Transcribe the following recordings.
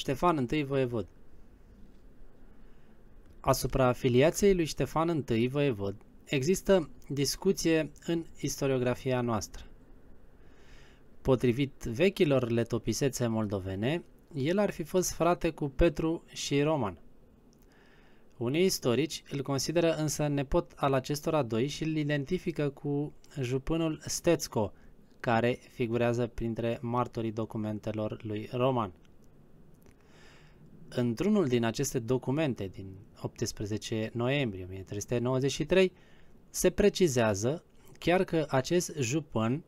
Ștefan I Voievod. Asupra afiliației lui Ștefan I Voievod există discuție în istoriografia noastră. Potrivit vechilor letopisețe moldovene, el ar fi fost frate cu Petru și Roman. Unii istorici îl consideră însă nepot al acestora doi și îl identifică cu jupânul Stețco, care figurează printre martorii documentelor lui Roman. Într-unul din aceste documente din 18 noiembrie 1393 se precizează chiar că acest jupân,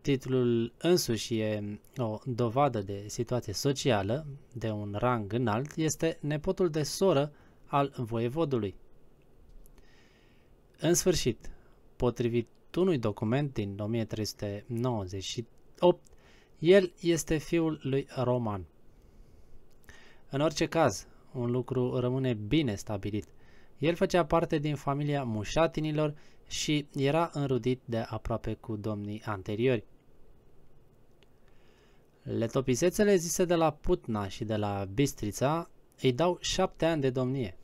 titlul însuși e o dovadă de situație socială, de un rang înalt, este nepotul de soră al voievodului. În sfârșit, potrivit unui document din 1398, el este fiul lui Roman. În orice caz, un lucru rămâne bine stabilit. El făcea parte din familia mușatinilor și era înrudit de aproape cu domnii anteriori. Letopisețele zise de la Putna și de la Bistrița îi dau șapte ani de domnie.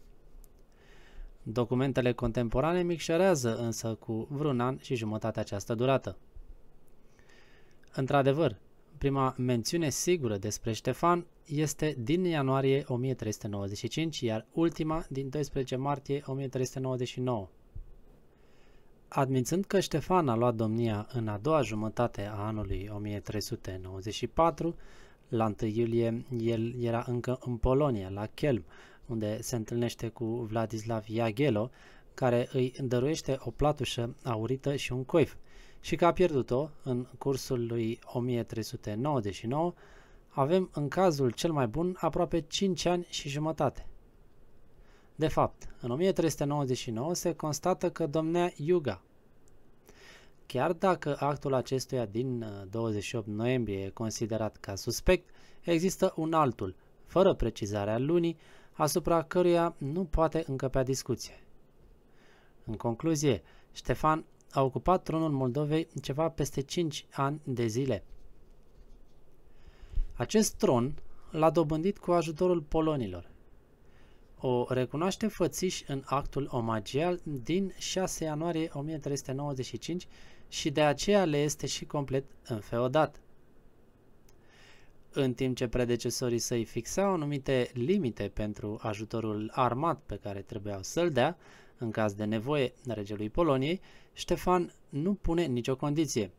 Documentele contemporane micșorează însă cu vreun an și jumătate această durată. Într-adevăr, prima mențiune sigură despre Ștefan este din ianuarie 1395, iar ultima din 12 martie 1399. Admițând că Ștefan a luat domnia în a doua jumătate a anului 1394, la 1 iulie el era încă în Polonia, la Chelm, unde se întâlnește cu Vladislav Iaghelo, care îi dăruiește o platușă aurită și un coif, și că a pierdut-o în cursul lui 1399, avem în cazul cel mai bun aproape 5 ani și jumătate. De fapt, în 1399 se constată că domnea Yuga. Chiar dacă actul acestuia din 28 uh, noiembrie e considerat ca suspect, există un altul, fără precizarea lunii, asupra căruia nu poate încăpea discuție. În concluzie, Ștefan a ocupat tronul Moldovei ceva peste 5 ani de zile – acest tron l-a dobândit cu ajutorul polonilor. O recunoaște Fățiș în actul omagial din 6 ianuarie 1395 și de aceea le este și complet înfeodat. În timp ce predecesorii săi fixau anumite limite pentru ajutorul armat pe care trebuiau să-l dea, în caz de nevoie regelui Poloniei, Ștefan nu pune nicio condiție.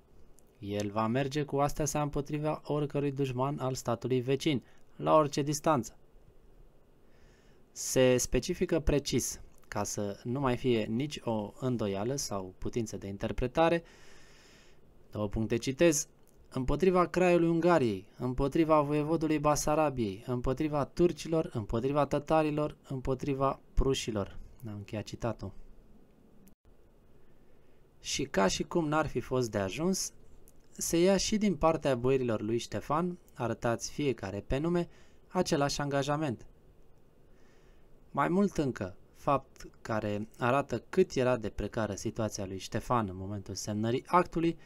El va merge cu astea sa împotriva oricărui dușman al statului vecin, la orice distanță. Se specifică precis, ca să nu mai fie nici o îndoială sau putință de interpretare, două puncte citez, împotriva craiului Ungariei, împotriva voievodului Basarabiei, împotriva turcilor, împotriva tătarilor, împotriva prușilor. Am încheiat citatul. Și ca și cum n-ar fi fost de ajuns, se ia și din partea băierilor lui Ștefan, arătați fiecare pe nume, același angajament. Mai mult încă, fapt care arată cât era de precară situația lui Ștefan în momentul semnării actului,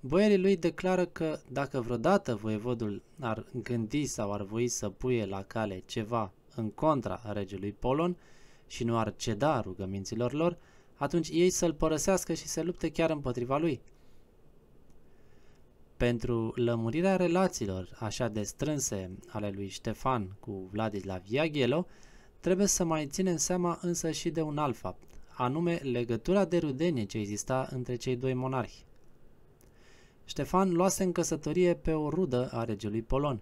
băierii lui declară că dacă vreodată voievodul ar gândi sau ar voi să puie la cale ceva în contra regelui Polon și nu ar ceda rugăminților lor, atunci ei să-l părăsească și să lupte chiar împotriva lui – pentru lămurirea relațiilor așa de strânse ale lui Ștefan cu Vladislav Iaghelo, trebuie să mai ținem seama însă și de un alt fapt, anume legătura de rudenie ce exista între cei doi monarhi. Ștefan luase în căsătorie pe o rudă a regelui Polon.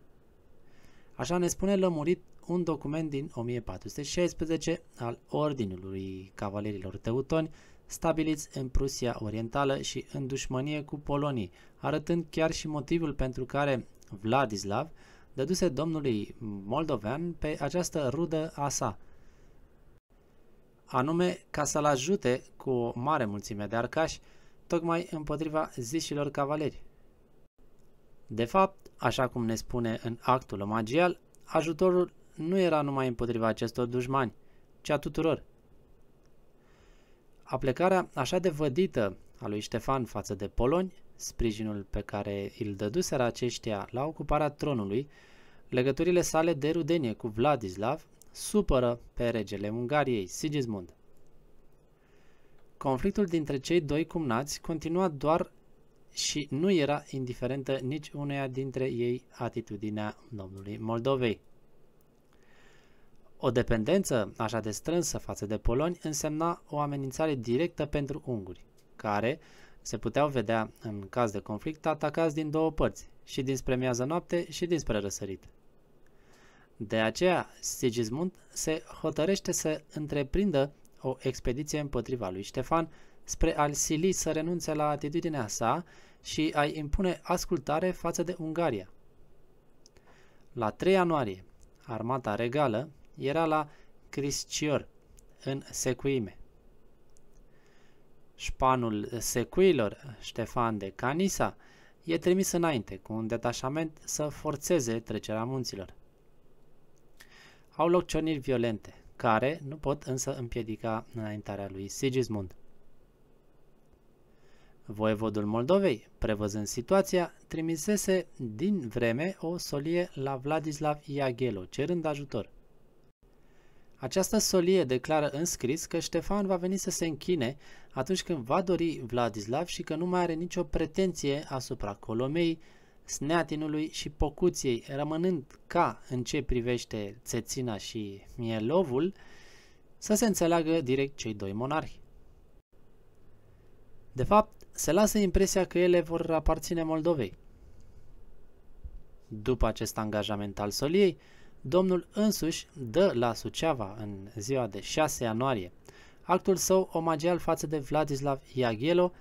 Așa ne spune lămurit un document din 1416 al Ordinului Cavalerilor Teutoni, stabiliți în Prusia Orientală și în dușmănie cu polonii, arătând chiar și motivul pentru care Vladislav dăduse domnului moldovean pe această rudă a sa, anume ca să-l ajute cu o mare mulțime de arcași, tocmai împotriva zișilor cavaleri. De fapt, așa cum ne spune în actul omagial, ajutorul nu era numai împotriva acestor dușmani, ci a tuturor, Aplecarea așa de vădită a lui Ștefan față de poloni, sprijinul pe care îl dăduseră aceștia la ocuparea tronului, legăturile sale de rudenie cu Vladislav supără pe regele Ungariei, Sigismund. Conflictul dintre cei doi cumnați continua doar și nu era indiferentă nici uneia dintre ei atitudinea domnului Moldovei. O dependență așa de strânsă față de poloni însemna o amenințare directă pentru unguri, care se puteau vedea, în caz de conflict, atacați din două părți, și dinspre miază noapte și dinspre răsărit. De aceea, Sigismund se hotărăște să întreprindă o expediție împotriva lui Ștefan spre a-l sili să renunțe la atitudinea sa și a impune ascultare față de Ungaria. La 3 ianuarie, armata regală, era la Criscior, în secuime. Șpanul secuilor, Ștefan de Canisa, e trimis înainte cu un detașament să forțeze trecerea munților. Au loc cioniri violente, care nu pot însă împiedica înaintarea lui Sigismund. Voievodul Moldovei, prevăzând situația, trimisese din vreme o solie la Vladislav Iaghelo, cerând ajutor. Această solie declară în scris că Ștefan va veni să se închine atunci când va dori Vladislav și că nu mai are nicio pretenție asupra Colomei, Sneatinului și Pocuției, rămânând ca în ce privește Țețina și Mielovul, să se înțeleagă direct cei doi monarhi. De fapt, se lasă impresia că ele vor aparține Moldovei. După acest angajament al Soliei, Domnul însuși dă la Suceava în ziua de 6 ianuarie actul său omagial față de Vladislav Iaghelo,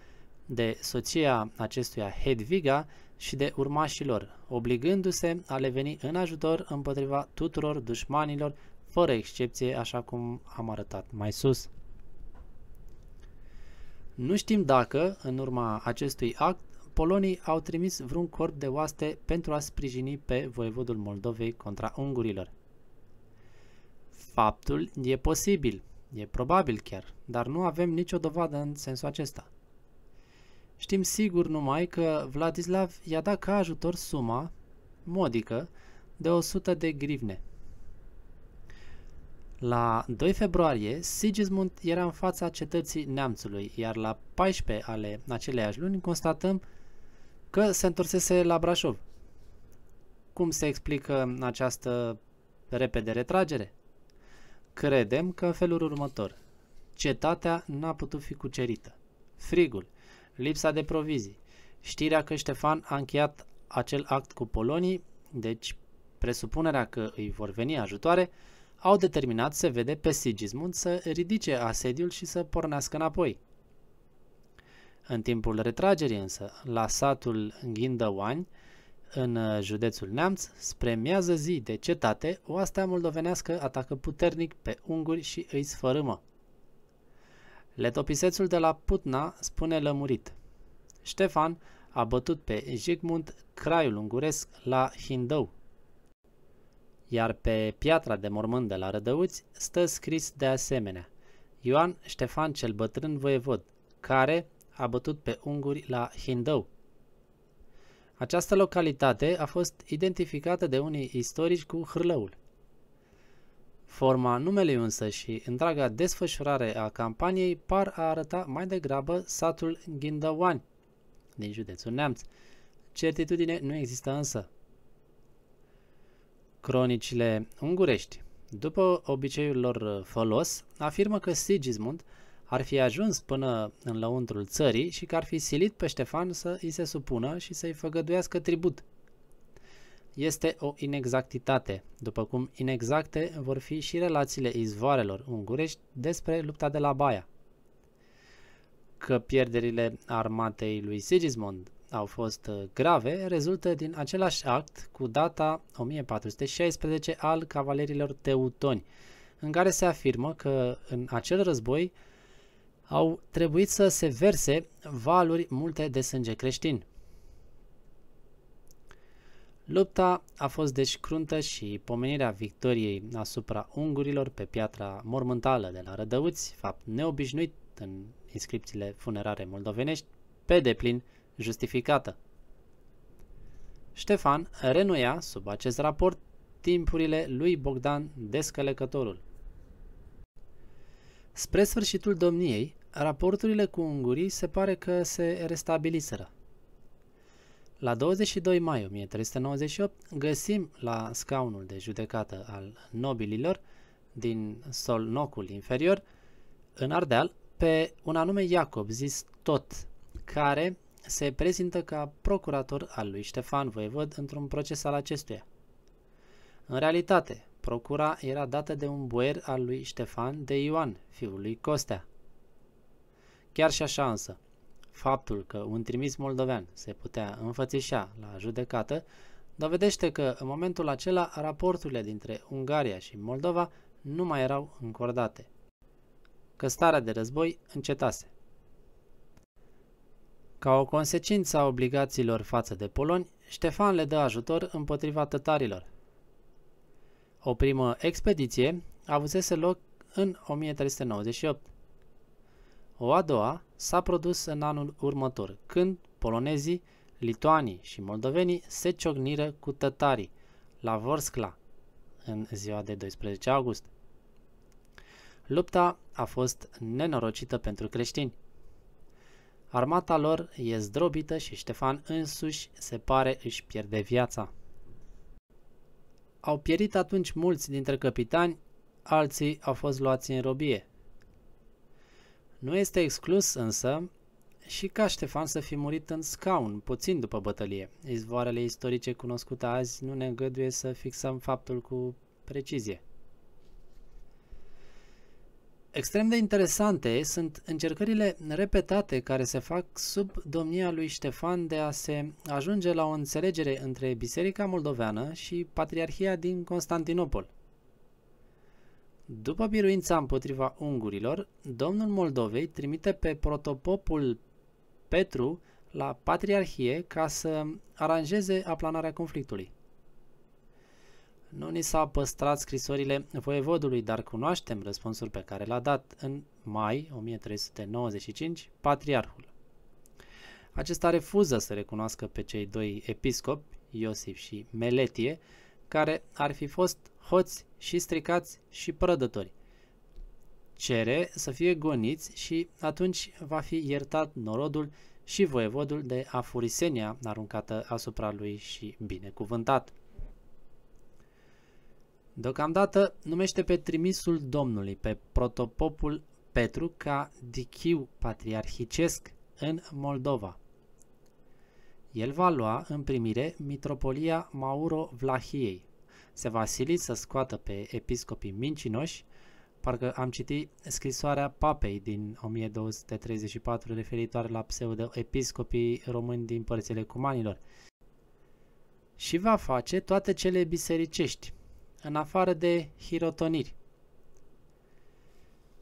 de soția acestuia Hedviga și de urmașilor, lor, obligându-se a le veni în ajutor împotriva tuturor dușmanilor, fără excepție, așa cum am arătat mai sus. Nu știm dacă, în urma acestui act, polonii au trimis vreun corp de oaste pentru a sprijini pe voievodul Moldovei contra ungurilor. Faptul e posibil, e probabil chiar, dar nu avem nicio dovadă în sensul acesta. Știm sigur numai că Vladislav i-a dat ca ajutor suma, modică, de 100 de grivne. La 2 februarie, Sigismund era în fața cetății neamțului, iar la 14 ale aceleiași luni constatăm că se întorsese la Brașov. Cum se explică această repede retragere? Credem că în felul următor. Cetatea n-a putut fi cucerită. Frigul, lipsa de provizii, știrea că Ștefan a încheiat acel act cu polonii, deci presupunerea că îi vor veni ajutoare, au determinat, se vede, pe Sigismund să ridice asediul și să pornească înapoi. În timpul retragerii însă, la satul Ghindăoani, în uh, județul Neamț, spre miază zi de cetate, oastea moldovenească atacă puternic pe unguri și îi sfărâmă. Letopisețul de la Putna spune lămurit. Ștefan a bătut pe Jigmund craiul unguresc la Hindău. Iar pe piatra de mormânt de la Rădăuți stă scris de asemenea Ioan Ștefan cel bătrân voievod, care, a bătut pe unguri la Hindău. Această localitate a fost identificată de unii istorici cu Hârlăul. Forma numelui însă și întreaga desfășurare a campaniei par a arăta mai degrabă satul Ghindăuani din județul Neamț. Certitudine nu există însă. Cronicile ungurești, după obiceiul lor folos, afirmă că Sigismund ar fi ajuns până în lăuntrul țării și că ar fi silit pe Ștefan să îi se supună și să-i făgăduiască tribut. Este o inexactitate, după cum inexacte vor fi și relațiile izvoarelor ungurești despre lupta de la Baia. Că pierderile armatei lui Sigismund au fost uh, grave rezultă din același act cu data 1416 al cavalerilor teutoni, în care se afirmă că în acel război au trebuit să se verse valuri multe de sânge creștin. Lupta a fost deci cruntă și pomenirea victoriei asupra ungurilor pe piatra mormântală de la Rădăuți, fapt neobișnuit în inscripțiile funerare moldovenești, pe deplin justificată. Ștefan renuia, sub acest raport, timpurile lui Bogdan Descălecătorul. Spre sfârșitul domniei, raporturile cu ungurii se pare că se restabiliseră. La 22 mai 1398 găsim la scaunul de judecată al nobililor din Solnocul inferior, în Ardeal, pe un anume Iacob, zis Tot, care se prezintă ca procurator al lui Ștefan Voievod într-un proces al acestuia. În realitate, Procura era dată de un boier al lui Ștefan de Ioan, fiul lui Costea. Chiar și așa însă, faptul că un trimis moldovean se putea înfățișa la judecată dovedește că în momentul acela raporturile dintre Ungaria și Moldova nu mai erau încordate, că starea de război încetase. Ca o consecință a obligațiilor față de poloni, Ștefan le dă ajutor împotriva tătarilor, o primă expediție avusese loc în 1398. O a doua s-a produs în anul următor, când polonezii, lituanii și moldovenii se ciogniră cu tătarii la Vorskla în ziua de 12 august. Lupta a fost nenorocită pentru creștini. Armata lor e zdrobită și Ștefan însuși se pare își pierde viața. Au pierit atunci mulți dintre capitani, alții au fost luați în robie. Nu este exclus însă și ca Ștefan să fi murit în scaun, puțin după bătălie. Izvoarele istorice cunoscute azi nu ne îngăduie să fixăm faptul cu precizie. Extrem de interesante sunt încercările repetate care se fac sub domnia lui Ștefan de a se ajunge la o înțelegere între Biserica Moldoveană și Patriarhia din Constantinopol. După biruința împotriva ungurilor, domnul Moldovei trimite pe protopopul Petru la Patriarhie ca să aranjeze aplanarea conflictului. Nu ni s-a păstrat scrisorile voievodului, dar cunoaștem răspunsul pe care l-a dat în mai 1395 patriarhul. Acesta refuză să recunoască pe cei doi episcopi, Iosif și Meletie, care ar fi fost hoți și stricați și prădători. Cere să fie goniți și atunci va fi iertat norodul și voievodul de afurisenia aruncată asupra lui și binecuvântat. Deocamdată numește pe trimisul Domnului, pe protopopul Petru, ca dichiu patriarhicesc în Moldova. El va lua în primire mitropolia Mauro-Vlahiei. Se va sili să scoată pe episcopii mincinoși, parcă am citit scrisoarea papei din 1234 referitoare la pseudo-episcopii români din părțile cumanilor. Și va face toate cele bisericești, în afară de hirotoniri.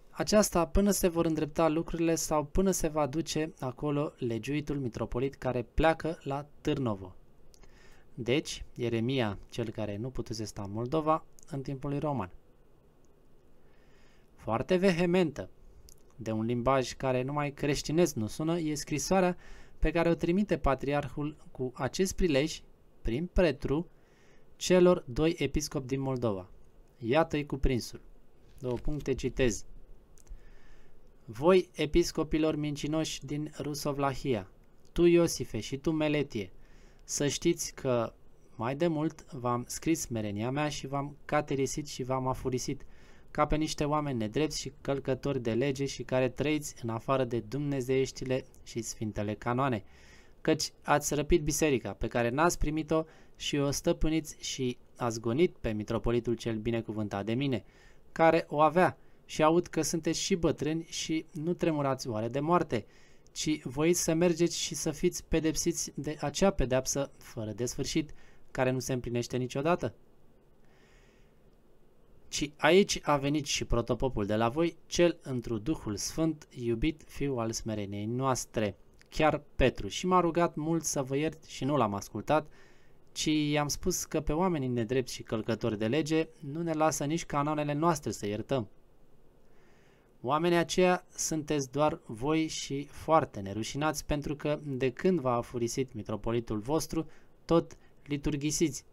Aceasta până se vor îndrepta lucrurile sau până se va duce acolo legiuitul mitropolit care pleacă la Târnovo. Deci, Ieremia, cel care nu putuse sta în Moldova, în timpul lui Roman. Foarte vehementă, de un limbaj care numai creștinesc nu sună, e scrisoarea pe care o trimite patriarhul cu acest prilej, prin pretru celor doi episcopi din Moldova. Iată-i cuprinsul. Două puncte citez. Voi, episcopilor mincinoși din Rusovlahia, tu, Iosife, și tu, Meletie, să știți că mai de mult v-am scris merenia mea și v-am caterisit și v-am afurisit, ca pe niște oameni nedrepti și călcători de lege și care trăiți în afară de dumnezeieștile și sfintele canoane, căci ați răpit biserica pe care n-ați primit-o și o stăpâniți și ați gonit pe mitropolitul cel binecuvântat de mine, care o avea, și aud că sunteți și bătrâni și nu tremurați oare de moarte, ci voiți să mergeți și să fiți pedepsiți de acea pedeapsă fără de sfârșit, care nu se împlinește niciodată. Ci aici a venit și protopopul de la voi, cel întru Duhul Sfânt, iubit fiu al smereniei noastre, chiar Petru, și m-a rugat mult să vă iert și nu l-am ascultat, ci i-am spus că pe oamenii nedrepti și călcători de lege nu ne lasă nici canalele noastre să iertăm. Oamenii aceia sunteți doar voi și foarte nerușinați pentru că de când v-a afurisit mitropolitul vostru, tot liturghisiți.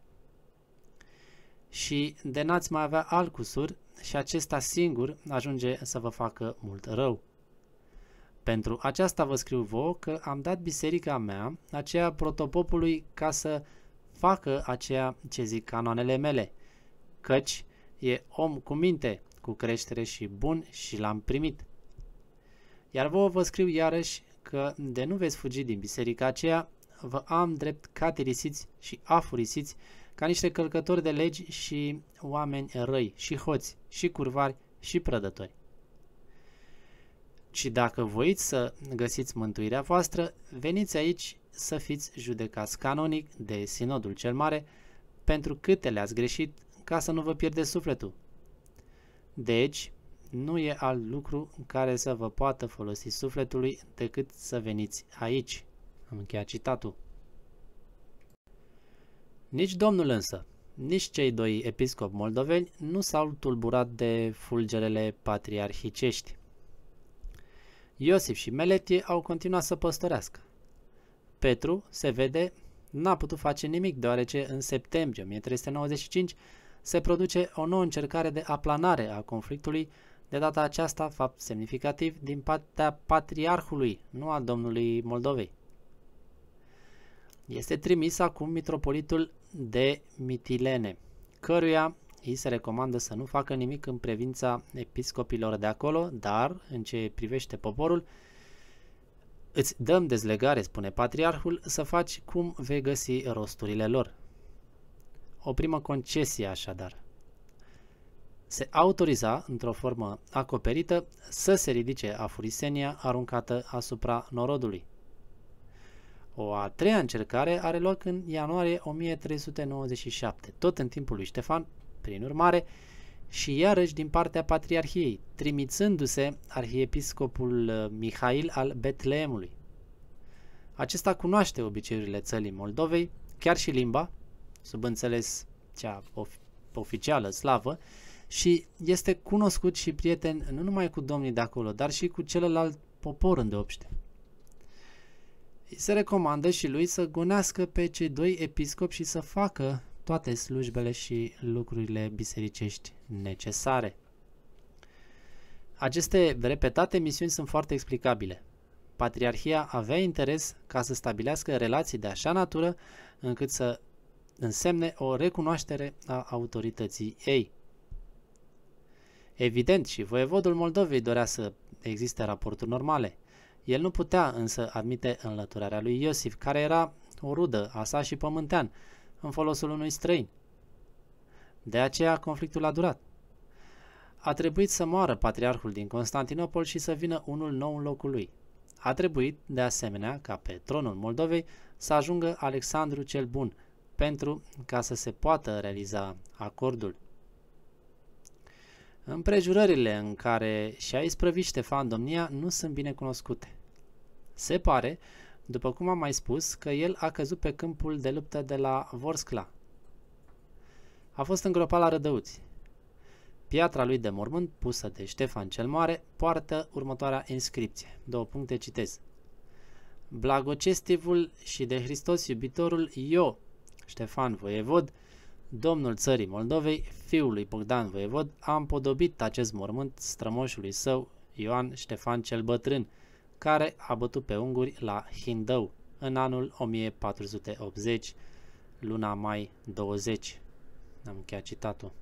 Și de n-ați mai avea alt cusur și acesta singur ajunge să vă facă mult rău. Pentru aceasta vă scriu vouă că am dat biserica mea, aceea protopopului, ca să facă aceea ce zic canoanele mele, căci e om cu minte, cu creștere și bun și l-am primit. Iar vouă vă scriu iarăși că de nu veți fugi din biserica aceea, vă am drept caterisiți și afurisiți ca niște călcători de legi și oameni răi și hoți și curvari și prădători ci dacă voiți să găsiți mântuirea voastră, veniți aici să fiți judecați canonic de Sinodul cel Mare pentru câte le-ați greșit ca să nu vă pierdeți sufletul. Deci, nu e alt lucru care să vă poată folosi sufletului decât să veniți aici. Am încheiat citatul. Nici domnul însă, nici cei doi episcopi moldoveni nu s-au tulburat de fulgerele patriarhicești. Iosif și Meletie au continuat să păstorească. Petru, se vede, n-a putut face nimic deoarece în septembrie 1395 se produce o nouă încercare de aplanare a conflictului, de data aceasta, fapt semnificativ, din partea patriarhului, nu a domnului Moldovei. Este trimis acum mitropolitul de Mitilene, căruia ei se recomandă să nu facă nimic în prevința episcopilor de acolo, dar, în ce privește poporul, îți dăm dezlegare, spune patriarhul, să faci cum vei găsi rosturile lor. O primă concesie, așadar. Se autoriza, într-o formă acoperită, să se ridice afurisenia aruncată asupra norodului. O a treia încercare are loc în ianuarie 1397, tot în timpul lui Ștefan, prin urmare, și iarăși din partea Patriarhiei, trimițându-se arhiepiscopul uh, Mihail al Betleemului. Acesta cunoaște obiceiurile țării Moldovei, chiar și limba, înțeles cea of- oficială slavă, și este cunoscut și prieten nu numai cu domnii de acolo, dar și cu celălalt popor îndeopște. se recomandă și lui să gonească pe cei doi episcopi și să facă toate slujbele și lucrurile bisericești necesare. Aceste repetate misiuni sunt foarte explicabile. Patriarhia avea interes ca să stabilească relații de așa natură încât să însemne o recunoaștere a autorității ei. Evident, și voievodul Moldovei dorea să existe raporturi normale. El nu putea însă admite înlăturarea lui Iosif, care era o rudă a sa și pământean, în folosul unui străin. De aceea conflictul a durat. A trebuit să moară patriarhul din Constantinopol și să vină unul nou în locul lui. A trebuit, de asemenea, ca pe tronul Moldovei să ajungă Alexandru cel Bun, pentru ca să se poată realiza acordul. Împrejurările în care și-a isprăvit Ștefan domnia nu sunt bine cunoscute. Se pare după cum am mai spus că el a căzut pe câmpul de luptă de la Vorskla. A fost îngropat la rădăuți. Piatra lui de mormânt, pusă de Ștefan cel Mare, poartă următoarea inscripție. Două puncte citez. Blagocestivul și de Hristos iubitorul Io Ștefan Voievod, domnul țării Moldovei, fiul lui Bogdan Voievod, a împodobit acest mormânt strămoșului său, Ioan Ștefan cel Bătrân, care a bătut pe unguri la Hindău în anul 1480, luna mai 20. Am încheiat citatul.